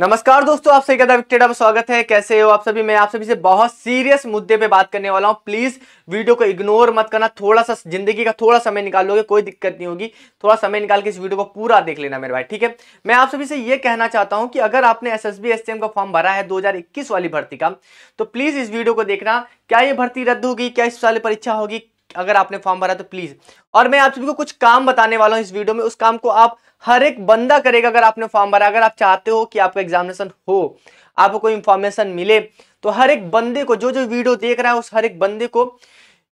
नमस्कार दोस्तों आप सभी का विक्टेड आप स्वागत है कैसे हो आप सभी मैं आप सभी से बहुत सीरियस मुद्दे पे बात करने वाला हूँ प्लीज वीडियो को इग्नोर मत करना थोड़ा सा जिंदगी का थोड़ा समय निकाल लोगे कोई दिक्कत नहीं होगी थोड़ा समय निकाल के इस वीडियो को पूरा देख लेना मेरे भाई ठीक है मैं आप सभी से ये कहना चाहता हूँ कि अगर आपने एस एस का फॉर्म भरा है दो वाली भर्ती का तो प्लीज इस वीडियो को देखना क्या ये भर्ती रद्द होगी क्या इस साल परीक्षा होगी अगर आपने फॉर्म भरा तो प्लीज और मैं आप सभी को कुछ काम बताने वाला हूँ इस वीडियो में उस काम को आप हर एक बंदा करेगा अगर आपने फॉर्म भरा अगर आप चाहते हो कि आपका एग्जामिनेशन हो आपको कोई इंफॉर्मेशन मिले तो हर एक बंदे को जो जो वीडियो देख रहा है उस हर एक बंदे को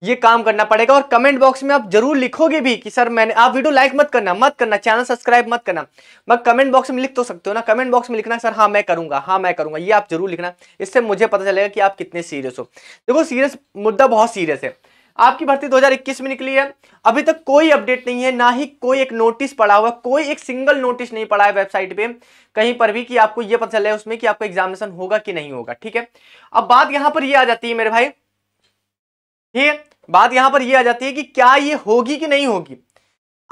ये काम करना पड़ेगा और कमेंट बॉक्स में आप जरूर लिखोगे भी कि सर मैंने आप वीडियो लाइक मत करना मत करना चैनल सब्सक्राइब मत करना मैं कमेंट बॉक्स में लिख तो सकते हो ना कमेंट बॉक्स में लिखना सर हाँ मैं करूंगा हाँ मैं करूंगा ये आप जरूर लिखना इससे मुझे पता चलेगा कि आप कितने सीरियस हो देखो सीरियस मुद्दा बहुत सीरियस है आपकी भर्ती 2021 में निकली है अभी तक कोई अपडेट नहीं है ना ही कोई एक नोटिस पड़ा हुआ कोई एक सिंगल नोटिस नहीं पड़ा है वेबसाइट पे कहीं पर भी कि आपको यह पता चला है उसमें कि आपको एग्जामिनेशन होगा कि नहीं होगा ठीक है अब बात यहां पर यह आ जाती है मेरे भाई ठीक है बात यहां पर यह आ जाती है कि क्या ये होगी कि नहीं होगी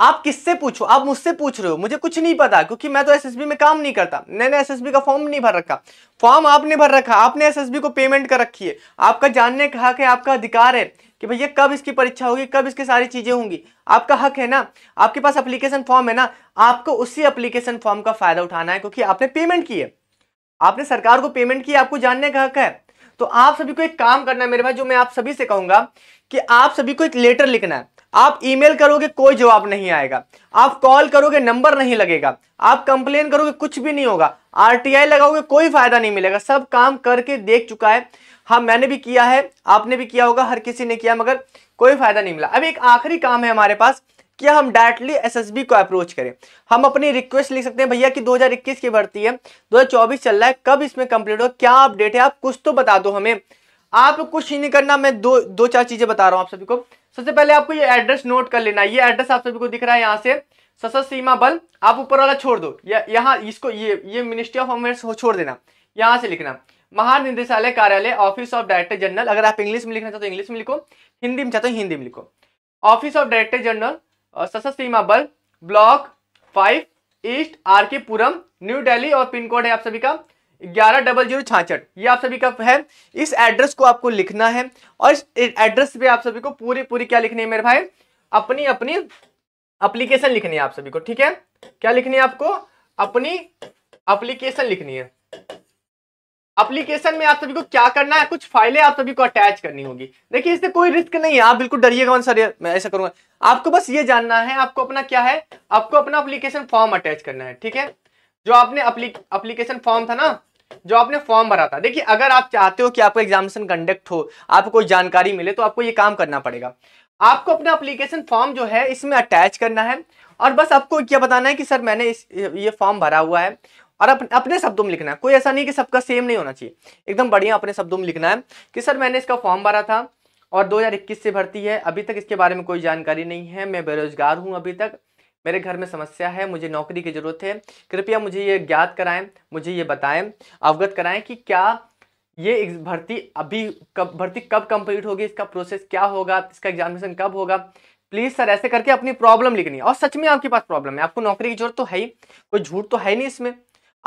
आप किससे पूछो आप मुझसे पूछ रहे हो मुझे कुछ नहीं पता क्योंकि मैं तो एसएसबी में काम नहीं करता मैंने एसएसबी का फॉर्म नहीं भर रखा फॉर्म आपने भर रखा आपने एसएसबी को पेमेंट कर रखी है आपका जानने का हक है आपका अधिकार है कि भैया कब इसकी परीक्षा होगी कब इसकी सारी चीज़ें होंगी आपका हक है ना आपके पास अप्लीकेशन फॉर्म है ना आपको उसी अप्लीकेशन फॉर्म का फ़ायदा उठाना है क्योंकि आपने पेमेंट की है आपने सरकार को पेमेंट किया आपको जानने का हक है तो आप सभी को एक काम करना है मेरे भाई जो मैं आप सभी से कहूंगा कि आप सभी को एक लेटर लिखना है आप ईमेल करोगे कोई जवाब नहीं आएगा आप कॉल करोगे नंबर नहीं लगेगा आप कंप्लेन करोगे कुछ भी नहीं होगा आरटीआई लगाओगे कोई फायदा नहीं मिलेगा सब काम करके देख चुका है हाँ मैंने भी किया है आपने भी किया होगा हर किसी ने किया मगर कोई फायदा नहीं मिला अब एक आखिरी काम है हमारे पास कि हम डायरेक्टली एसएसबी को अप्रोच करें हम अपनी रिक्वेस्ट लिख सकते हैं भैया कि 2021 की भर्ती है 2024 चल रहा है कब इसमें कंप्लीट हो क्या अपडेट है आप कुछ तो बता दो हमें आप कुछ ही नहीं करना मैं दो दो चार चीजें बता रहा हूँ आप सभी को सबसे पहले आपको ये एड्रेस नोट कर लेना ये एड्रेस आप सभी को दिख रहा है यहाँ से सशस्त्र सीमा बल आप ऊपर वाला छोड़ दो यहाँ इसको ये ये मिनिस्ट्री ऑफ अफेयर्स छोड़ देना यहाँ से लिखना महानिदेशालय कार्यालय ऑफिस ऑफ डायरेक्टर जनरल अगर आप इंग्लिश में लिखना चाहते हो इंग्लिश में लिखो हिंदी में चाहते हो तो हिंदी में लिखो ऑफिस ऑफ डायरेक्टर जनरल सशस्त्र सीमा बल ब्लॉक फाइव ईस्ट आर के पुरम न्यू दिल्ली और पिन कोड है आप सभी का ग्यारह डबल जीरो छाछठ ये आप सभी का है इस एड्रेस को आपको लिखना है और इस एड्रेस पे आप सभी को पूरी पूरी क्या लिखनी है मेरे भाई अपनी अपनी अप्लीकेशन लिखनी है आप सभी को ठीक है क्या लिखनी है आपको अपनी अप्लीकेशन लिखनी है अप्लीकेशन में आप सभी को क्या करना है कुछ फाइलें आप सभी को अटैच करनी होगी देखिए इससे कोई रिस्क नहीं है आप बिल्कुल डरिएगा सर मैं ऐसा करूंगा आपको बस ये जानना है आपको अपना क्या है आपको अपना अप्लीकेशन फॉर्म अटैच करना है ठीक है जो आपने अप्लीकेशन फॉर्म था ना जो आपने फॉर्म भरा था देखिए अगर आप चाहते हो कि आपका एग्जामिनेशन कंडक्ट हो आपको कोई जानकारी मिले तो आपको ये काम करना पड़ेगा आपको अपना अप्लीकेशन फॉर्म जो है इसमें अटैच करना है और बस आपको क्या बताना है कि सर मैंने इस ये फॉर्म भरा हुआ है और अप, अपने शब्दों में लिखना है कोई ऐसा नहीं कि सबका सेम नहीं होना चाहिए एकदम बढ़िया अपने शब्दों में लिखना है कि सर मैंने इसका फॉर्म भरा था और 2021 से भर्ती है अभी तक इसके बारे में कोई जानकारी नहीं है मैं बेरोजगार हूँ अभी तक मेरे घर में समस्या है मुझे नौकरी की ज़रूरत है कृपया मुझे ये ज्ञात कराएं मुझे ये बताएं अवगत कराएं कि क्या ये भर्ती अभी कब भर्ती कब कंप्लीट होगी इसका प्रोसेस क्या होगा इसका एग्जामिनेशन कब होगा प्लीज़ सर ऐसे करके अपनी प्रॉब्लम लिखनी है और सच में आपके पास प्रॉब्लम है आपको नौकरी की जरूरत तो है ही कोई झूठ तो है नहीं इसमें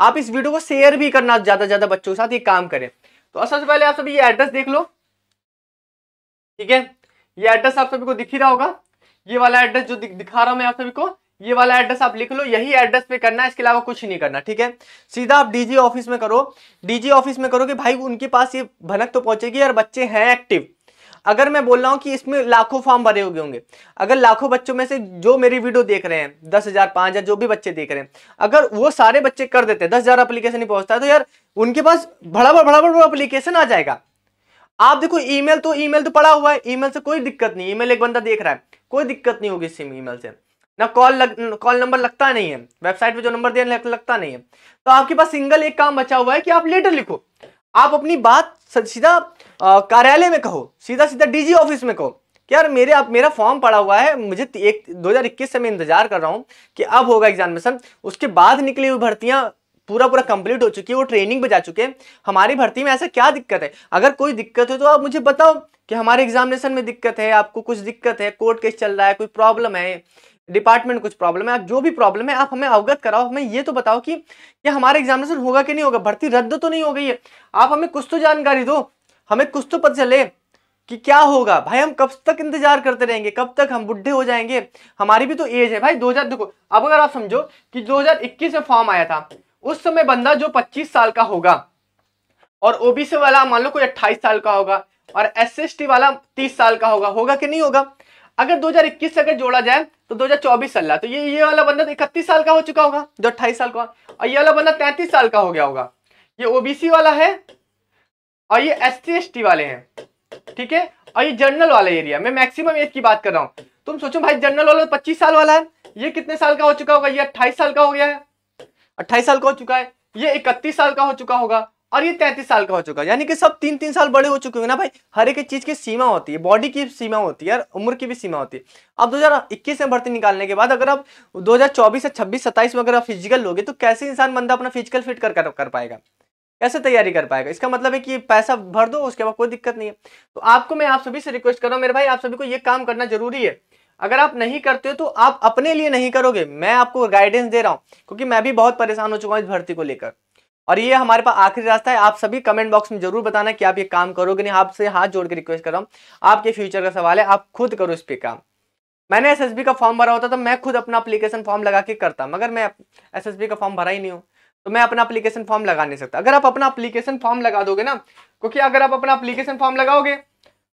आप इस वीडियो को शेयर भी करना ज़्यादा से ज़्यादा बच्चों के साथ ये काम करें तो सबसे पहले आप सभी ये एड्रेस देख लो ठीक है ये एड्रेस आप सभी को दिख ही रहा होगा ये वाला एड्रेस जो दिखा रहा हूं मैं आप सभी को ये वाला एड्रेस आप लिख लो यही एड्रेस पे करना है इसके अलावा कुछ नहीं करना ठीक है सीधा आप डीजी ऑफिस में करो डीजी ऑफिस में करो कि भाई उनके पास ये भनक तो पहुंचेगी और बच्चे हैं एक्टिव अगर मैं बोल रहा हूँ कि इसमें लाखों फॉर्म भरे हुए होंगे अगर लाखों बच्चों में से जो मेरी वीडियो देख रहे हैं दस हजार पांच हजार जो भी बच्चे देख रहे हैं अगर वो सारे बच्चे कर देते हैं दस हजार अप्लीकेशन ही पहुंचता है तो यार उनके पास बड़ा बड़ा अप्लीकेशन आ जाएगा आप देखो ईमेल तो ईमेल तो पड़ा हुआ है ईमेल से कोई दिक्कत नहीं ईमेल एक बंदा देख रहा है कोई दिक्कत नहीं होगी सिम ईमेल से ना कॉल लग कॉल नंबर लगता नहीं है वेबसाइट पे जो नंबर दिया लगता नहीं है तो आपके पास सिंगल एक काम बचा हुआ है कि आप लेटर लिखो आप अपनी बात सीधा कार्यालय में कहो सीधा सीधा डीजी ऑफिस में कहो कि यार मेरे आप मेरा फॉर्म पड़ा हुआ है मुझे एक इक्कीस से मैं इंतजार कर रहा हूँ कि अब होगा एग्जामिनेशन उसके बाद निकली हुई भर्तियां पूरा पूरा कंप्लीट हो चुकी है वो ट्रेनिंग पे जा चुके हैं हमारी भर्ती में ऐसा क्या दिक्कत है अगर कोई दिक्कत हो तो आप मुझे बताओ कि हमारे एग्जामिनेशन में दिक्कत है आपको कुछ दिक्कत है कोर्ट केस चल रहा है कोई प्रॉब्लम है डिपार्टमेंट कुछ प्रॉब्लम है आप जो भी प्रॉब्लम है आप हमें अवगत कराओ हमें ये तो बताओ कि क्या हमारा एग्जामिनेशन होगा कि नहीं होगा भर्ती रद्द तो नहीं हो गई है आप हमें कुछ तो जानकारी दो हमें कुछ तो पता चले कि क्या होगा भाई हम कब तक इंतजार करते रहेंगे कब तक हम बुढ़े हो जाएंगे हमारी भी तो एज है भाई दो देखो अब अगर आप समझो कि दो में फॉर्म आया था उस समय बंदा जो पच्चीस साल का होगा और ओबीसी वाला मान लो कोई अट्ठाईस साल का होगा और एस वाला तीस साल का होगा होगा कि नहीं होगा अगर 2021 से अगर जोड़ा जाए तो 2024 चल रहा है तो ये ये वाला बंदा तो इकतीस साल का हो चुका होगा जो अट्ठाईस साल का और ये वाला बंदा तैंतीस साल का हो गया होगा ये ओबीसी वाला है और ये एस सी वाले हैं ठीक है और ये जनरल वाला एरिया मैं मैक्सिमम एज की बात कर रहा हूँ तुम सोचो भाई जनरल वाला तो पच्चीस साल वाला है ये कितने साल का हो चुका होगा ये अट्ठाईस साल का हो गया है अट्ठाईस साल का हो चुका है ये इकतीस साल का हो चुका होगा और ये तैतीस साल का हो चुका है यानी कि सब तीन तीन साल बड़े हो चुके हैं ना भाई हर एक चीज की सीमा होती है बॉडी की सीमा होती है उम्र की भी सीमा होती है अब 2021 में भर्ती निकालने के बाद अगर आप 2024 से 26 27 में अगर आप फिजिकल लोगे तो कैसे इंसान बंदा अपना फिजिकल फिट कर कर, कर पाएगा कैसे तैयारी कर पाएगा इसका मतलब है कि पैसा भर दो उसके बाद कोई दिक्कत नहीं है तो आपको मैं आप सभी से रिक्वेस्ट कर रहा हूँ मेरे भाई आप सभी को ये काम करना जरूरी है अगर आप नहीं करते हो तो आप अपने लिए नहीं करोगे मैं आपको गाइडेंस दे रहा हूँ क्योंकि मैं भी बहुत परेशान हो चुका हूँ इस भर्ती को लेकर और ये हमारे पास आखिरी रास्ता है आप सभी कमेंट बॉक्स में जरूर बताना कि आप ये काम करोगे नहीं आपसे हाथ जोड़ के रिक्वेस्ट कर रहा हूँ आपके फ्यूचर का सवाल है आप खुद करो इस पर काम मैंने एसएसबी का फॉर्म भरा होता तो मैं खुद अपना अप्लीकेशन फॉर्म लगा के करता मगर मैं एसएसबी का फॉर्म भरा ही नहीं हूँ तो मैं अपना अप्लीकेशन फॉर्म लगा नहीं सकता अगर आप अपना अप्लीकेशन फॉर्म लगा दोगे ना क्योंकि अगर आप अपना अप्लीकेशन फॉर्म लगाओगे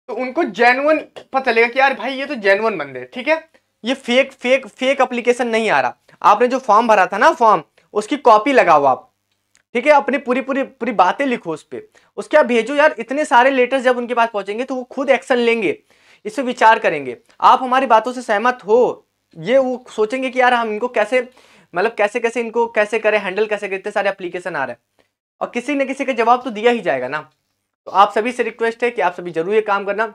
तो उनको जेनुअन पता चलेगा कि यार भाई ये तो जेनुअन बंदे ठीक है ये फेक फेक फेक अप्लीकेशन नहीं आ रहा आपने जो फॉर्म भरा था ना फॉर्म उसकी कॉपी लगाओ आप ठीक है अपनी पूरी पूरी पूरी बातें लिखो उस पर उसके आप भेजो यार इतने सारे लेटर्स जब उनके पास पहुंचेंगे तो वो खुद एक्शन लेंगे इस पर विचार करेंगे आप हमारी बातों से सहमत हो ये वो सोचेंगे कि यार हम इनको कैसे मतलब कैसे कैसे इनको कैसे करें हैंडल कैसे करें इतने सारे अप्लीकेशन आ रहे हैं और किसी न किसी का जवाब तो दिया ही जाएगा ना तो आप सभी से रिक्वेस्ट है कि आप सभी जरूर ये काम करना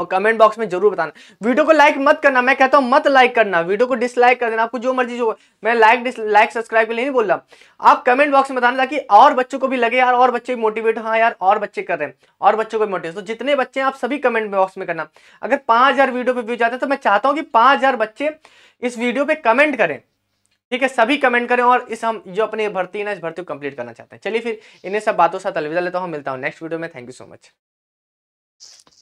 और कमेंट बॉक्स में जरूर बताना वीडियो को लाइक मत करना मैं कहता हूं मत लाइक करना वीडियो को डिसलाइक कर देना आपको जो मर्जी जो मैं लाइक लाइक सब्सक्राइब के लिए नहीं बोल रहा आप कमेंट बॉक्स में बताना ताकि और बच्चों को भी लगे यार और बच्चे मोटिवेट हाँ यार और बच्चे कर रहे हैं और बच्चों को मोटिवेट तो जितने बच्चे हैं आप सभी कमेंट बॉक्स में करना अगर पांच वीडियो पर व्यू जाते हैं तो मैं चाहता हूँ कि पांच बच्चे इस वीडियो पर कमेंट करें ठीक है सभी कमेंट करें और इस हम जो अपनी भर्ती है ना इस भर्ती को कंप्लीट करना चाहते हैं चलिए फिर इन्हें सब बातों से अलविदा लेता हूँ मिलता हूँ नेक्स्ट वीडियो में थैंक यू सो मच